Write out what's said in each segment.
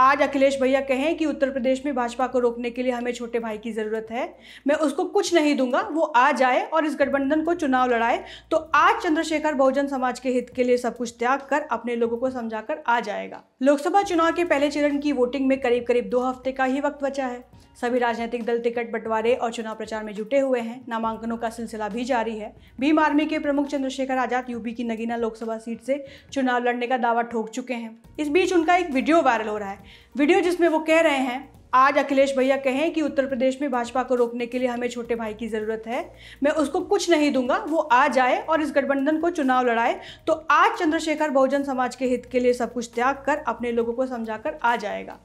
आज अखिलेश भैया कहें कि उत्तर प्रदेश में भाजपा को रोकने के लिए हमें छोटे भाई की ज़रूरत है मैं उसको कुछ नहीं दूंगा वो आज आए और इस गठबंधन को चुनाव लड़ाए तो आज चंद्रशेखर बहुजन समाज के हित के लिए सब कुछ त्याग कर अपने लोगों को समझाकर आ जाएगा लोकसभा चुनाव के पहले चरण की वोटिंग में करीब करीब दो हफ्ते का ही वक्त बचा है सभी राजनीतिक दल टिकट बंटवारे और चुनाव प्रचार में जुटे हुए हैं नामांकनों का सिलसिला भी जारी है भीम आर्मी के प्रमुख चंद्रशेखर आजाद यूपी की नगीना लोकसभा सीट से चुनाव लड़ने का दावा ठोक चुके हैं इस बीच उनका एक वीडियो वायरल हो रहा है वीडियो जिसमें वो कह रहे हैं आज अखिलेश भैया कहें कि उत्तर प्रदेश में भाजपा को रोकने के लिए हमें छोटे भाई की ज़रूरत है मैं उसको कुछ नहीं दूंगा वो आ जाए और इस गठबंधन को चुनाव लड़ाए तो आज चंद्रशेखर बहुजन समाज के हित के लिए सब कुछ त्याग कर अपने लोगों को समझाकर आ जाएगा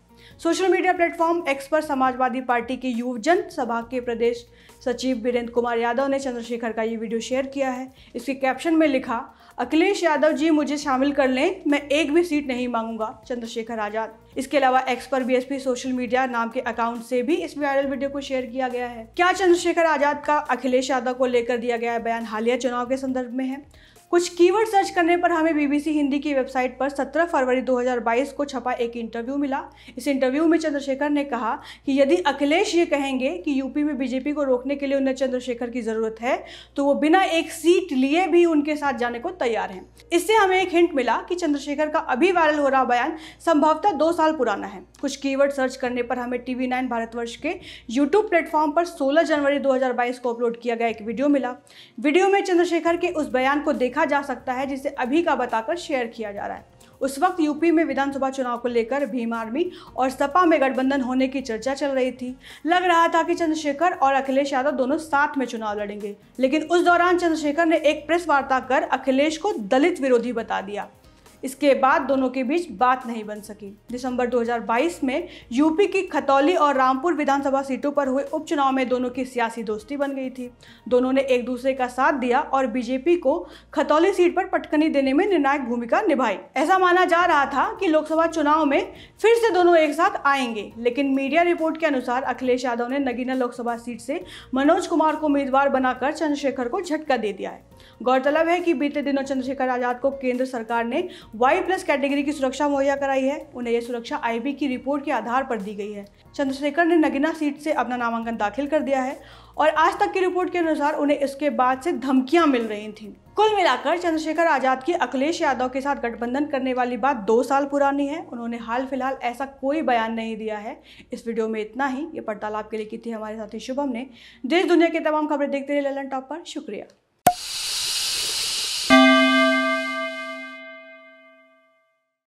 सोशल मीडिया प्लेटफॉर्म एक्स पर समाजवादी पार्टी की युव जन सभा के प्रदेश सचिव वीरेंद्र कुमार यादव ने चंद्रशेखर का ये वीडियो शेयर किया है इसके कैप्शन में लिखा अखिलेश यादव जी मुझे शामिल कर लें मैं एक भी सीट नहीं मांगूंगा चंद्रशेखर आजाद इसके अलावा एक्स पर बीएसपी सोशल मीडिया नाम के अकाउंट से भी इस वायरल वीडियो को शेयर किया गया है क्या चंद्रशेखर आजाद का अखिलेश यादव को लेकर दिया गया बयान हालिया चुनाव के संदर्भ में है कुछ कीवर्ड सर्च करने पर हमें बीबीसी हिंदी की वेबसाइट पर 17 फरवरी 2022 को छपा एक इंटरव्यू मिला इस इंटरव्यू में चंद्रशेखर ने कहा कि यदि अखिलेश ये कहेंगे कि यूपी में बीजेपी को रोकने के लिए उन्हें चंद्रशेखर की ज़रूरत है तो वो बिना एक सीट लिए भी उनके साथ जाने को तैयार हैं इससे हमें एक हिंट मिला कि चंद्रशेखर का अभी वायरल हो रहा बयान संभवतः दो साल पुराना है कुछ कीवर्ड सर्च करने पर हमें टीवी नाइन भारतवर्ष के यूट्यूब प्लेटफॉर्म पर सोलह जनवरी दो को अपलोड किया गया एक वीडियो मिला वीडियो में चंद्रशेखर के उस बयान को देख देखा जा सकता है जिसे अभी का बताकर शेयर किया जा रहा है उस वक्त यूपी में विधानसभा चुनाव को लेकर भीम आर्मी और सपा में गठबंधन होने की चर्चा चल रही थी लग रहा था कि चंद्रशेखर और अखिलेश यादव दोनों साथ में चुनाव लड़ेंगे लेकिन उस दौरान चंद्रशेखर ने एक प्रेस वार्ता कर अखिलेश को दलित विरोधी बता दिया इसके बाद दोनों के बीच बात नहीं बन सकी दिसंबर 2022 में यूपी की खतौली और रामपुर विधानसभा सीटों पर हुए उपचुनाव में दोनों की सियासी दोस्ती बन गई थी दोनों ने एक दूसरे का साथ दिया और बीजेपी को खतौली सीट पर पटकनी देने में निर्णायक भूमिका निभाई ऐसा माना जा रहा था कि लोकसभा चुनाव में फिर से दोनों एक साथ आएंगे लेकिन मीडिया रिपोर्ट के अनुसार अखिलेश यादव ने नगीना लोकसभा सीट से मनोज कुमार को उम्मीदवार बनाकर चंद्रशेखर को झटका दे दिया है गौरतलब है कि बीते दिनों चंद्रशेखर आजाद को केंद्र सरकार ने वाई प्लस कैटेगरी की सुरक्षा मुहैया कराई है उन्हें यह सुरक्षा आईबी की रिपोर्ट के आधार पर दी गई है चंद्रशेखर ने नगिना सीट से अपना नामांकन दाखिल कर दिया है और आज तक की रिपोर्ट के अनुसार उन्हें इसके बाद से धमकियां मिल रही थीं कुल मिलाकर चंद्रशेखर आजाद की अखिलेश यादव के साथ गठबंधन करने वाली बात दो साल पुरानी है उन्होंने हाल फिलहाल ऐसा कोई बयान नहीं दिया है इस वीडियो में इतना ही ये पड़ताल आपके लिए की थी हमारे साथी शुभम ने देश दुनिया की तमाम खबरें देखते रहे ललन टॉप पर शुक्रिया